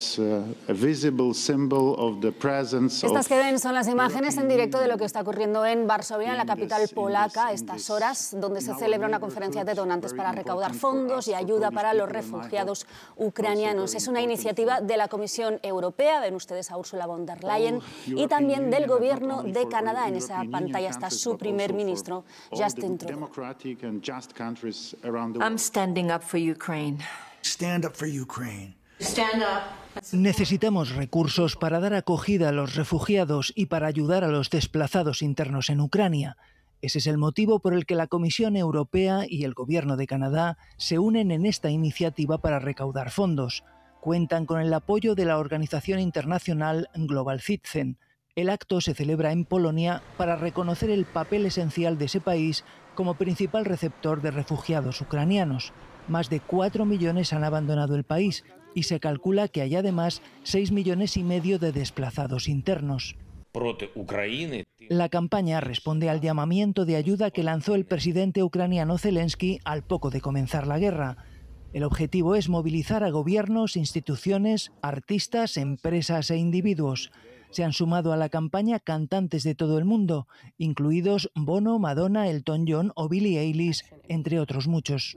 Uh, estas que ven son las imágenes en directo de lo que está ocurriendo en Varsovia, en la capital polaca, a estas horas, donde se celebra una conferencia de donantes para recaudar fondos y ayuda para los refugiados ucranianos. Es una iniciativa de la Comisión Europea, ven ustedes a Ursula von der Leyen, y también del Gobierno de Canadá. En esa pantalla está su primer ministro, Justin Trudeau. I'm standing up for Ukraine. Stand up for Ukraine. Necesitamos recursos para dar acogida a los refugiados y para ayudar a los desplazados internos en Ucrania. Ese es el motivo por el que la Comisión Europea y el Gobierno de Canadá se unen en esta iniciativa para recaudar fondos. Cuentan con el apoyo de la organización internacional Global Citizen. El acto se celebra en Polonia para reconocer el papel esencial de ese país como principal receptor de refugiados ucranianos. Más de 4 millones han abandonado el país, y se calcula que hay además 6 millones y medio de desplazados internos. La campaña responde al llamamiento de ayuda que lanzó el presidente ucraniano Zelensky al poco de comenzar la guerra. El objetivo es movilizar a gobiernos, instituciones, artistas, empresas e individuos. Se han sumado a la campaña cantantes de todo el mundo, incluidos Bono, Madonna, Elton John o Billie Eilish, entre otros muchos.